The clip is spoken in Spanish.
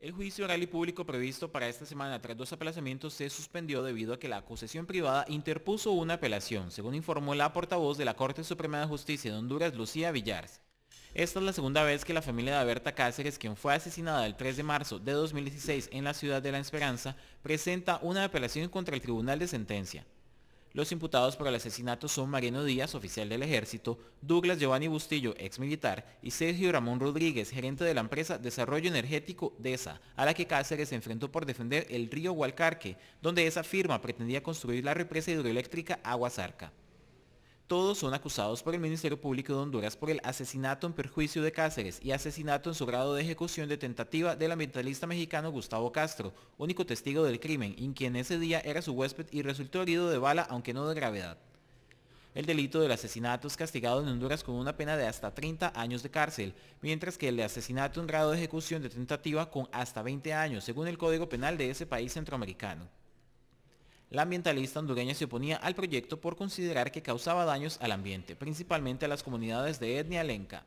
El juicio oral y público previsto para esta semana tras dos aplazamientos se suspendió debido a que la acusación privada interpuso una apelación, según informó la portavoz de la Corte Suprema de Justicia de Honduras, Lucía Villars. Esta es la segunda vez que la familia de Berta Cáceres, quien fue asesinada el 3 de marzo de 2016 en la ciudad de La Esperanza, presenta una apelación contra el Tribunal de Sentencia. Los imputados por el asesinato son Mariano Díaz, oficial del ejército, Douglas Giovanni Bustillo, ex militar, y Sergio Ramón Rodríguez, gerente de la empresa Desarrollo Energético DESA, a la que Cáceres se enfrentó por defender el río Hualcarque, donde esa firma pretendía construir la represa hidroeléctrica Aguasarca. Todos son acusados por el Ministerio Público de Honduras por el asesinato en perjuicio de Cáceres y asesinato en su grado de ejecución de tentativa del ambientalista mexicano Gustavo Castro, único testigo del crimen, en quien ese día era su huésped y resultó herido de bala, aunque no de gravedad. El delito del asesinato es castigado en Honduras con una pena de hasta 30 años de cárcel, mientras que el de asesinato en grado de ejecución de tentativa con hasta 20 años, según el Código Penal de ese país centroamericano. La ambientalista hondureña se oponía al proyecto por considerar que causaba daños al ambiente, principalmente a las comunidades de etnia lenca.